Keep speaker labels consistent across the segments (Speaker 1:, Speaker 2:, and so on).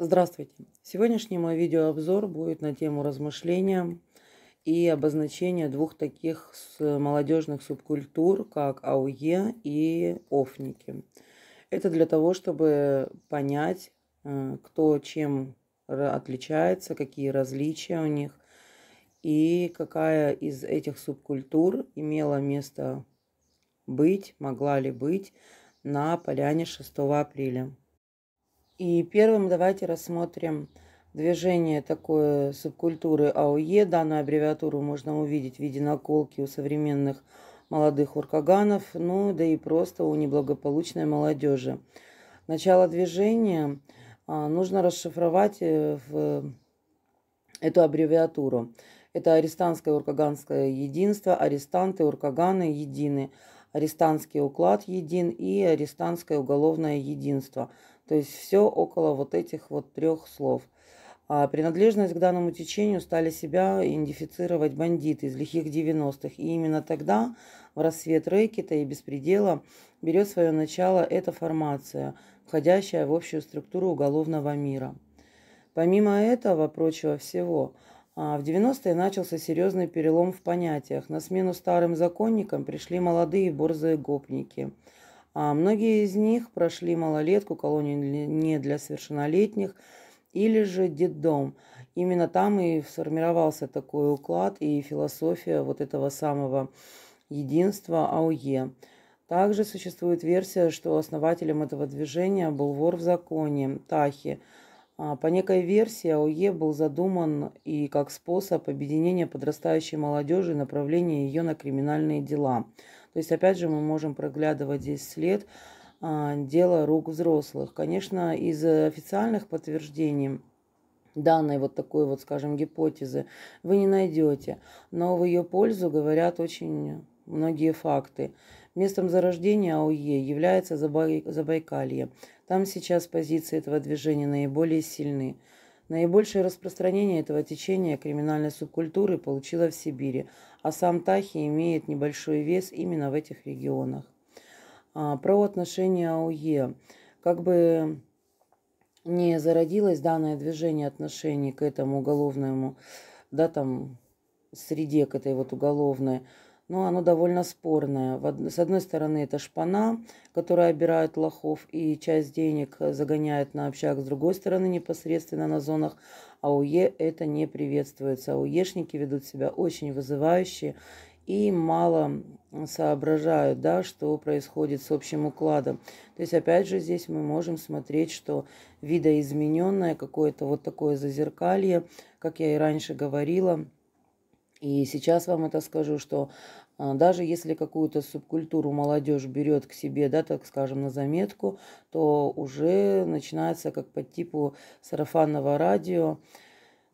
Speaker 1: Здравствуйте! Сегодняшний мой видеообзор будет на тему размышления и обозначения двух таких молодежных субкультур, как АУЕ и ОФники. Это для того, чтобы понять, э, кто чем отличается, какие различия у них, и какая из этих субкультур имела место быть, могла ли быть на поляне 6 апреля. И первым давайте рассмотрим движение такой субкультуры АОЕ. Данную аббревиатуру можно увидеть в виде наколки у современных молодых уркаганов, ну да и просто у неблагополучной молодежи. Начало движения а, нужно расшифровать э, в эту аббревиатуру. Это арестантское уркаганское единство, арестанты, уркаганы едины, арестантский уклад един и арестантское уголовное единство – то есть все около вот этих вот трех слов. А принадлежность к данному течению стали себя идентифицировать бандиты из лихих 90-х. И именно тогда, в рассвет рэкета и беспредела, берет свое начало эта формация, входящая в общую структуру уголовного мира. Помимо этого, прочего всего, а, в 90-е начался серьезный перелом в понятиях. На смену старым законникам пришли молодые борзые гопники – а многие из них прошли малолетку, колонию не для совершеннолетних, или же детдом. Именно там и сформировался такой уклад и философия вот этого самого единства ауе Также существует версия, что основателем этого движения был вор в законе Тахи. А по некой версии ауе был задуман и как способ объединения подрастающей молодежи и направления ее на криминальные дела – то есть, опять же, мы можем проглядывать здесь след а, дела рук взрослых. Конечно, из официальных подтверждений данной вот такой вот, скажем, гипотезы вы не найдете, но в ее пользу говорят очень многие факты. Местом зарождения АУЕ является Забайкалье. Там сейчас позиции этого движения наиболее сильны. Наибольшее распространение этого течения криминальной субкультуры получила в Сибири, а сам Тахи имеет небольшой вес именно в этих регионах. А, про отношения АУЕ. Как бы не зародилось данное движение отношений к этому уголовному, да, там, среде, к этой вот уголовной, но оно довольно спорное. С одной стороны, это шпана, которая обирает лохов и часть денег загоняет на общак, с другой стороны, непосредственно на зонах АУЕ это не приветствуется. АУЕшники ведут себя очень вызывающе и мало соображают, да, что происходит с общим укладом. То есть, опять же, здесь мы можем смотреть, что видоизмененное какое-то вот такое зазеркалье, как я и раньше говорила, и сейчас вам это скажу, что а, даже если какую-то субкультуру молодежь берет к себе, да, так скажем, на заметку, то уже начинается как по типу сарафанного радио.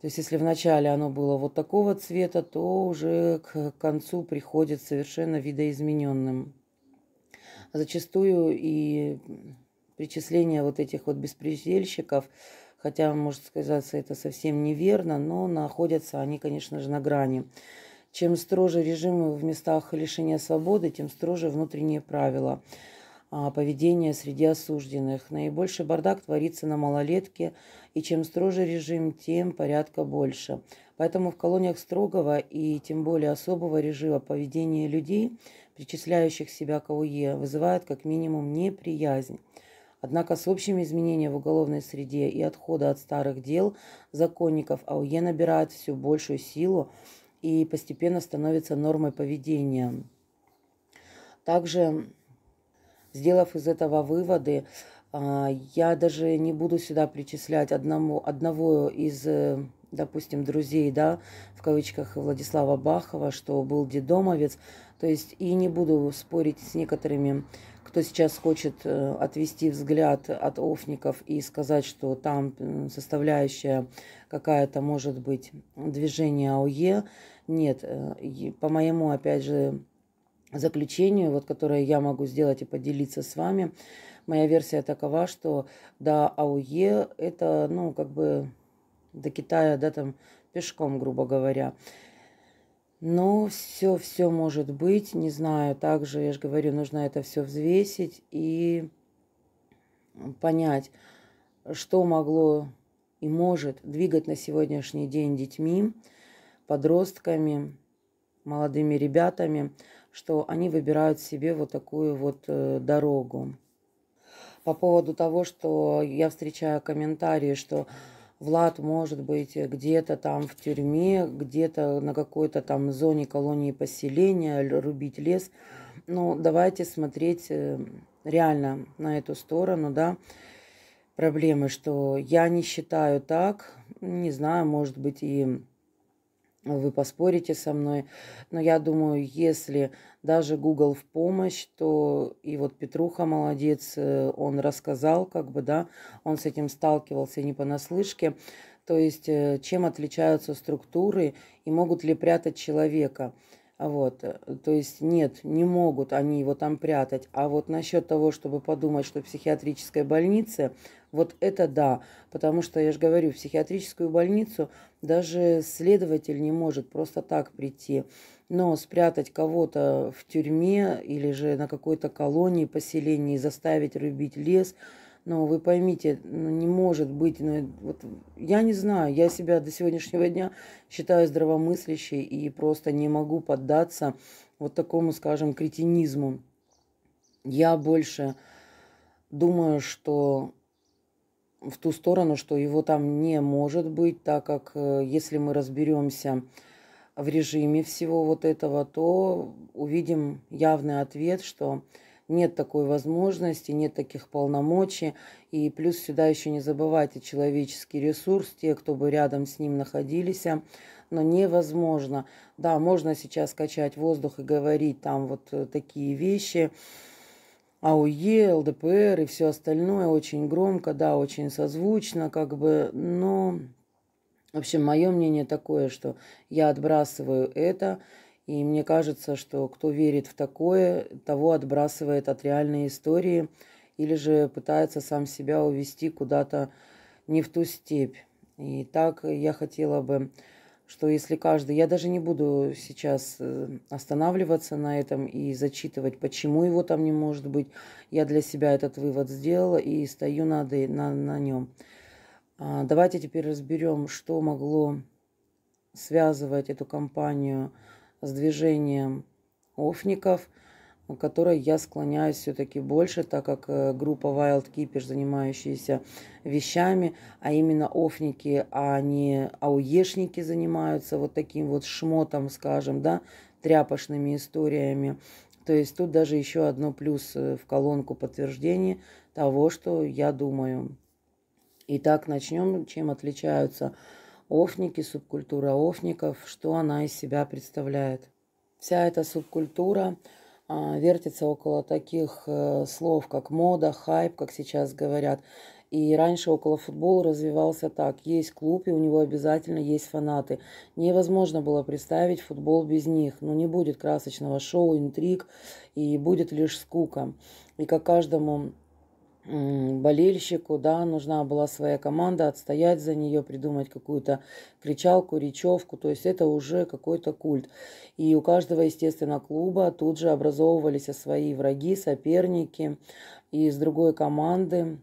Speaker 1: То есть если вначале оно было вот такого цвета, то уже к концу приходит совершенно видоизмененным. Зачастую и причисление вот этих вот беспредельщиков – хотя, может сказаться, это совсем неверно, но находятся они, конечно же, на грани. Чем строже режимы в местах лишения свободы, тем строже внутренние правила а, поведения среди осужденных. Наибольший бардак творится на малолетке, и чем строже режим, тем порядка больше. Поэтому в колониях строгого и тем более особого режима поведения людей, причисляющих себя к ОУЕ, вызывает как минимум неприязнь. Однако с общими изменениями в уголовной среде и отхода от старых дел законников АУЕ набирает все большую силу и постепенно становится нормой поведения. Также, сделав из этого выводы, а, я даже не буду сюда причислять одному, одного из, э, допустим, друзей, да, в кавычках Владислава Бахова, что был дедомовец. То есть и не буду спорить с некоторыми кто сейчас хочет э, отвести взгляд от офников и сказать, что там э, составляющая какая-то может быть движение АОЕ, нет, э, по моему, опять же, заключению, вот, которое я могу сделать и поделиться с вами, моя версия такова, что да, АОЕ это, ну, как бы до Китая, да, там пешком, грубо говоря. Но все, все может быть, не знаю. Также, я же говорю, нужно это все взвесить и понять, что могло и может двигать на сегодняшний день детьми, подростками, молодыми ребятами, что они выбирают себе вот такую вот э, дорогу. По поводу того, что я встречаю комментарии, что Влад может быть где-то там в тюрьме, где-то на какой-то там зоне колонии поселения, рубить лес. Но ну, давайте смотреть э, реально на эту сторону, да, проблемы, что я не считаю так, не знаю, может быть и вы поспорите со мной, но я думаю, если даже Google в помощь, то и вот Петруха молодец, э, он рассказал, как бы, да, он с этим сталкивался не понаслышке, то есть э, чем отличаются структуры и могут ли прятать человека. Вот, э, то есть нет, не могут они его там прятать. А вот насчет того, чтобы подумать, что в психиатрической больнице, вот это да, потому что, я же говорю, в психиатрическую больницу даже следователь не может просто так прийти. Но спрятать кого-то в тюрьме или же на какой-то колонии, поселении, заставить рубить лес – но вы поймите, ну, не может быть. Ну, вот, я не знаю, я себя до сегодняшнего дня считаю здравомыслящей и просто не могу поддаться вот такому, скажем, кретинизму. Я больше думаю, что в ту сторону, что его там не может быть, так как э, если мы разберемся в режиме всего вот этого, то увидим явный ответ, что нет такой возможности, нет таких полномочий. И плюс сюда еще не забывайте человеческий ресурс, те, кто бы рядом с ним находились, но невозможно. Да, можно сейчас качать воздух и говорить там вот э, такие вещи, АУЕ, ЛДПР и все остальное очень громко, да, очень созвучно, как бы, но... В общем, мое мнение такое, что я отбрасываю это, и мне кажется, что кто верит в такое, того отбрасывает от реальной истории или же пытается сам себя увести куда-то не в ту степь. И так я хотела бы, что если каждый... Я даже не буду сейчас э, останавливаться на этом и зачитывать, почему его там не может быть. Я для себя этот вывод сделала и стою на, на, на нем. А, давайте теперь разберем, что могло связывать эту компанию с с движением офников, к которой я склоняюсь все-таки больше, так как э, группа Wild Keeper, занимающаяся вещами, а именно офники, а не ауешники занимаются вот таким вот шмотом, скажем, да, тряпочными историями. То есть тут даже еще одно плюс э, в колонку подтверждений того, что я думаю. Итак, начнем, чем отличаются Офники, субкультура офников, что она из себя представляет. Вся эта субкультура а, вертится около таких э, слов, как мода, хайп, как сейчас говорят. И раньше около футбола развивался так. Есть клуб, и у него обязательно есть фанаты. Невозможно было представить футбол без них. Ну, не будет красочного шоу, интриг, и будет лишь скука. И как каждому болельщику, да, нужна была своя команда, отстоять за нее, придумать какую-то кричалку, речевку, то есть это уже какой-то культ. И у каждого, естественно, клуба тут же образовывались свои враги, соперники из другой команды,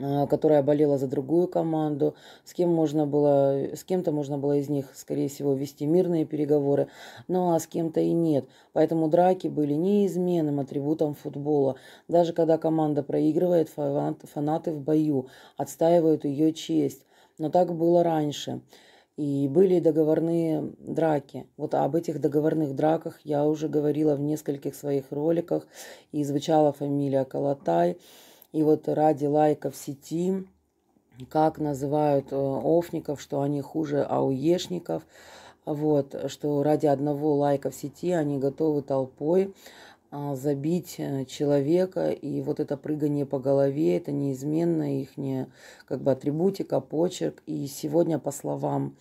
Speaker 1: а, которая болела за другую команду, с кем можно было, с кем-то можно было из них, скорее всего, вести мирные переговоры, ну а с кем-то и нет. Поэтому драки были неизменным атрибутом футбола. Даже когда команда проигрывает, фанаты в бою отстаивают ее честь. Но так было раньше. И были договорные драки. Вот об этих договорных драках я уже говорила в нескольких своих роликах. И звучала фамилия Калатай. И вот ради лайков сети, как называют э, офников, что они хуже ауешников, вот, что ради одного лайка в сети они готовы толпой а, забить э, человека, и вот это прыгание по голове, это неизменно их не, как бы атрибутика, почерк. И сегодня, по словам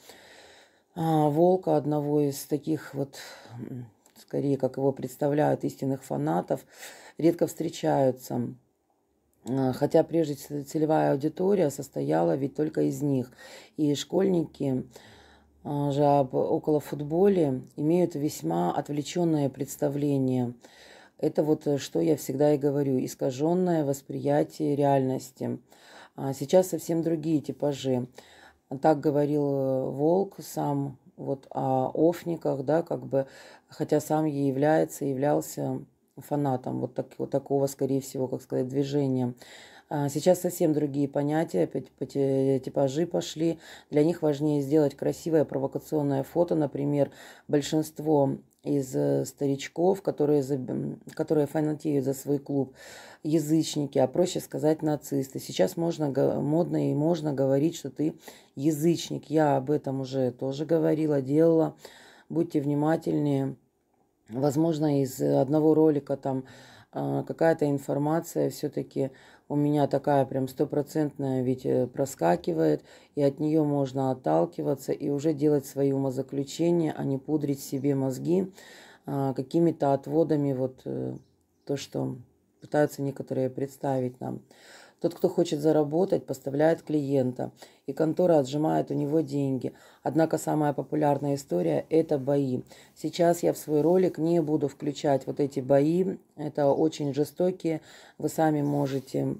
Speaker 1: а, Волка, одного из таких вот, скорее, как его представляют, истинных фанатов, редко встречаются Э, хотя прежде целевая аудитория состояла ведь только из них. И школьники э, же об около футболе имеют весьма отвлеченное представление. Это вот э, что я всегда и говорю, искаженное восприятие реальности. А сейчас совсем другие типажи. Так говорил Волк сам вот о офниках, да, как бы, хотя сам и является, являлся фанатам вот, так, вот такого, скорее всего, как сказать, движения. А, сейчас совсем другие понятия, типажи пошли. Для них важнее сделать красивое провокационное фото. Например, большинство из э, старичков, которые, которые фанатеют за свой клуб, язычники, а проще сказать нацисты. Сейчас можно, модно и можно говорить, что ты язычник. Я об этом уже тоже говорила, делала. Будьте внимательнее Возможно, из одного ролика там а, какая-то информация все-таки у меня такая прям стопроцентная ведь э, проскакивает, и от нее можно отталкиваться и уже делать свои умозаключения, а не пудрить себе мозги а, какими-то отводами, вот э, то, что пытаются некоторые представить нам. Тот, кто хочет заработать, поставляет клиента, и контора отжимает у него деньги. Однако самая популярная история – это бои. Сейчас я в свой ролик не буду включать вот эти бои. Это очень жестокие. Вы сами можете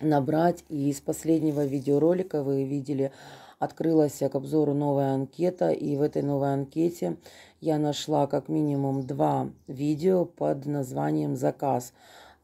Speaker 1: набрать. И из последнего видеоролика вы видели, открылась к обзору новая анкета. И в этой новой анкете я нашла как минимум два видео под названием «Заказ».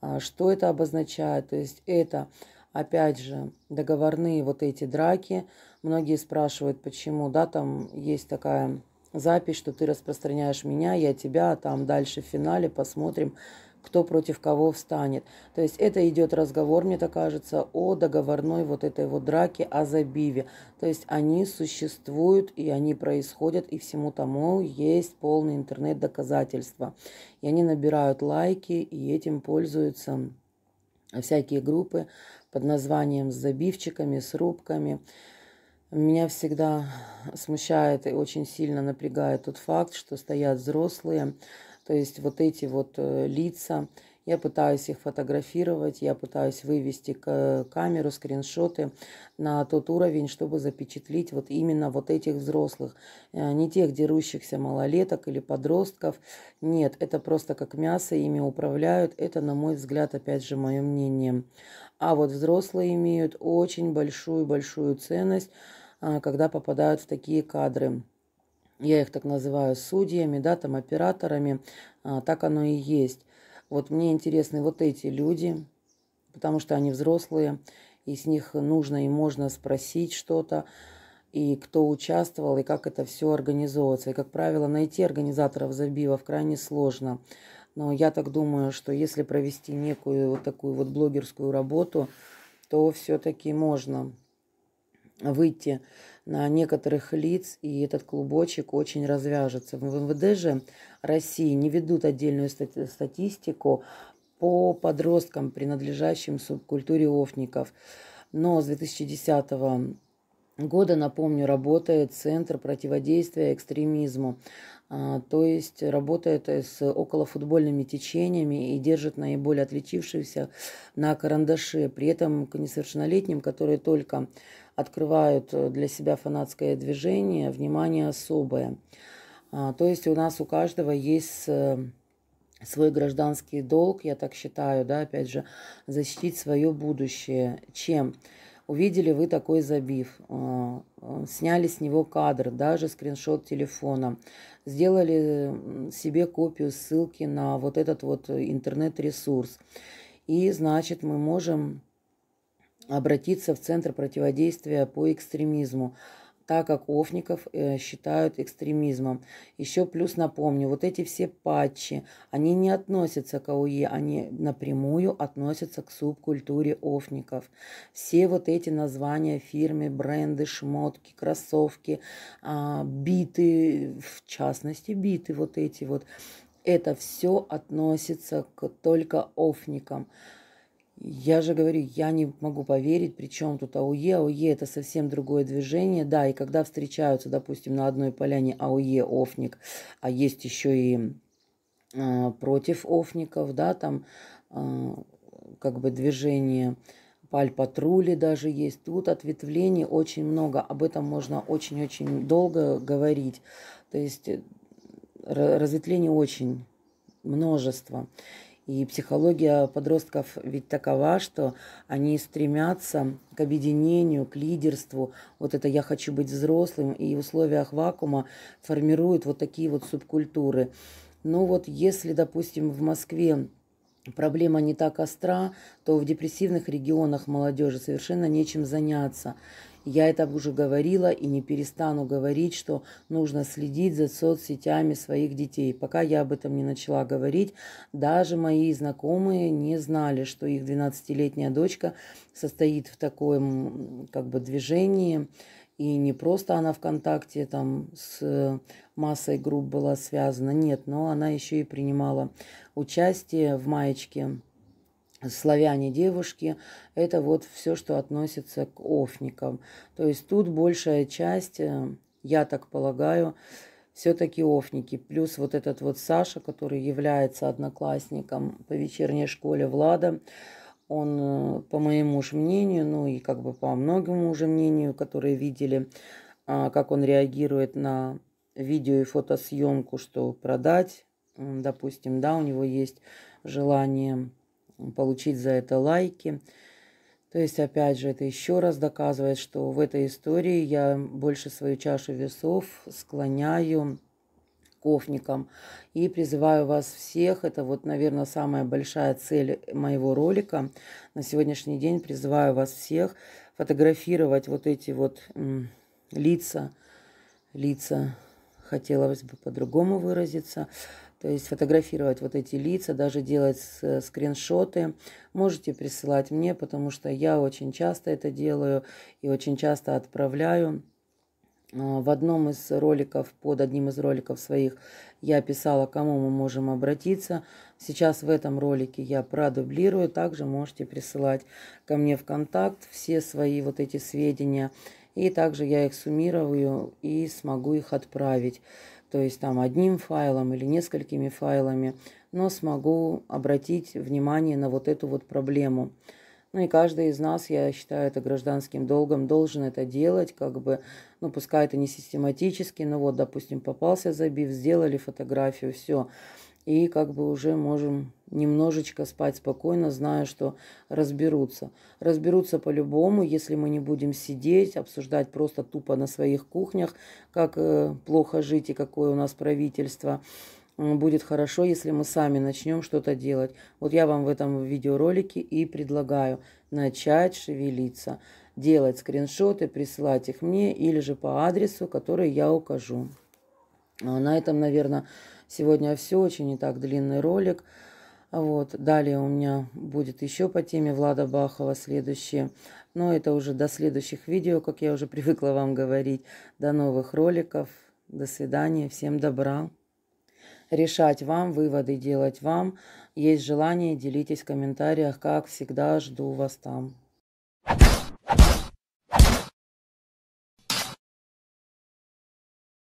Speaker 1: А, что это обозначает? То есть это, опять же, договорные вот эти драки. Многие спрашивают, почему, да, там есть такая запись, что ты распространяешь меня, я тебя, а там дальше в финале посмотрим, кто против кого встанет. То есть это идет разговор, мне так кажется, о договорной вот этой вот драке, о забиве. То есть они существуют и они происходят, и всему тому есть полный интернет доказательства. И они набирают лайки, и этим пользуются всякие группы под названием с забивчиками, с рубками. Меня всегда смущает и очень сильно напрягает тот факт, что стоят взрослые, то есть вот эти вот э, лица, я пытаюсь их фотографировать, я пытаюсь вывести камеру скриншоты на тот уровень, чтобы запечатлить вот именно вот этих взрослых. Э, не тех дерущихся малолеток или подростков. Нет, это просто как мясо, ими управляют. Это, на мой взгляд, опять же, мое мнение. А вот взрослые имеют очень большую-большую ценность, а, когда попадают в такие кадры я их так называю, судьями, да, там, операторами, а, так оно и есть. Вот мне интересны вот эти люди, потому что они взрослые, и с них нужно и можно спросить что-то, и кто участвовал, и как это все организовывается. И, как правило, найти организаторов забивов крайне сложно. Но я так думаю, что если провести некую вот такую вот блогерскую работу, то все-таки можно выйти на некоторых лиц, и этот клубочек очень развяжется. В МВД же России не ведут отдельную стати статистику по подросткам, принадлежащим субкультуре офников. Но с 2010 года, напомню, работает Центр противодействия экстремизму. А, то есть работает э, с околофутбольными течениями и держит наиболее отличившихся на карандаше. При этом к несовершеннолетним, которые только открывают э, для себя фанатское движение, внимание особое. А, то есть у нас у каждого есть э, свой гражданский долг, я так считаю, да, опять же, защитить свое будущее. Чем? увидели вы такой забив, э, э, сняли с него кадр, даже скриншот телефона, сделали себе копию ссылки на вот этот вот интернет-ресурс. И, значит, мы можем обратиться в Центр противодействия по экстремизму так как Офников э, считают экстремизмом. Еще плюс напомню, вот эти все патчи, они не относятся к АУЕ, они напрямую относятся к субкультуре Офников. Все вот эти названия фирмы, бренды, шмотки, кроссовки, а, биты, в частности биты вот эти вот, это все относится к только Офникам. Я же говорю, я не могу поверить, причем тут АУЕ. АУЕ это совсем другое движение. Да, и когда встречаются, допустим, на одной поляне АУЕ, Офник, а есть еще и э, против Офников, да, там э, как бы движение паль-патрули даже есть. Тут ответвлений очень много. Об этом можно очень-очень долго говорить. То есть э, разветвлений очень множество. И психология подростков ведь такова, что они стремятся к объединению, к лидерству. Вот это «я хочу быть взрослым» и в условиях вакуума формируют вот такие вот субкультуры. Но ну вот если, допустим, в Москве проблема не так остра, то в депрессивных регионах молодежи совершенно нечем заняться. Я это уже говорила и не перестану говорить, что нужно следить за соцсетями своих детей. Пока я об этом не начала говорить, даже мои знакомые не знали, что их 12-летняя дочка состоит в таком как бы движении. И не просто она в контакте там с массой групп была связана, нет, но она еще и принимала участие в маечке славяне-девушки, это вот все, что относится к офникам. То есть тут большая часть, э, я так полагаю, все-таки офники. Плюс вот этот вот Саша, который является одноклассником по вечерней школе Влада, он, э, по моему же мнению, ну и как бы по многому уже мнению, которые видели, а, как он реагирует на видео и фотосъемку, что продать, допустим, да, у него есть желание получить за это лайки. То есть, опять же, это еще раз доказывает, что в этой истории я больше свою чашу весов склоняю ковникам. И призываю вас всех, это вот, наверное, самая большая цель моего ролика на сегодняшний день, призываю вас всех фотографировать вот эти вот лица, лица, хотелось бы по-другому выразиться, то есть фотографировать вот эти лица, даже делать скриншоты. Можете присылать мне, потому что я очень часто это делаю и очень часто отправляю. А, в одном из роликов, под одним из роликов своих, я писала, к кому мы можем обратиться. Сейчас в этом ролике я продублирую. Также можете присылать ко мне в контакт все свои вот эти сведения. И также я их суммирую и смогу их отправить то есть там одним файлом или несколькими файлами, но смогу обратить внимание на вот эту вот проблему. Ну и каждый из нас, я считаю это гражданским долгом, должен это делать, как бы, ну пускай это не систематически, но вот, допустим, попался забив, сделали фотографию, все и как бы уже можем немножечко спать спокойно, зная, что разберутся. Разберутся по-любому, если мы не будем сидеть, обсуждать просто тупо на своих кухнях, как э, плохо жить и какое у нас правительство. Будет хорошо, если мы сами начнем что-то делать. Вот я вам в этом видеоролике и предлагаю начать шевелиться, делать скриншоты, присылать их мне или же по адресу, который я укажу. А на этом, наверное, сегодня все. Очень не так длинный ролик. Вот. Далее у меня будет еще по теме Влада Бахова следующее. Но это уже до следующих видео, как я уже привыкла вам говорить. До новых роликов. До свидания. Всем добра. Решать вам, выводы делать вам. Есть желание, делитесь в комментариях. Как всегда, жду вас там.